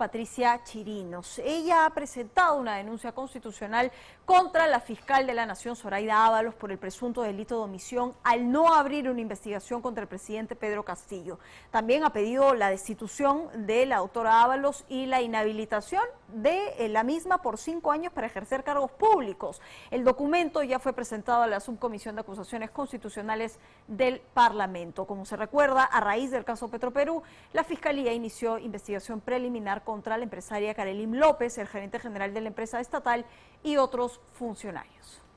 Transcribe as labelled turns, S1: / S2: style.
S1: Patricia Chirinos. Ella ha presentado una denuncia constitucional contra la fiscal de la Nación, Zoraida Ábalos, por el presunto delito de omisión al no abrir una investigación contra el presidente Pedro Castillo. También ha pedido la destitución de la doctora Ábalos y la inhabilitación de eh, la misma por cinco años para ejercer cargos públicos. El documento ya fue presentado a la Subcomisión de Acusaciones Constitucionales del Parlamento. Como se recuerda, a raíz del caso Petroperú, la Fiscalía inició investigación preliminar contra la empresaria Karelim López, el gerente general de la empresa estatal y otros funcionarios.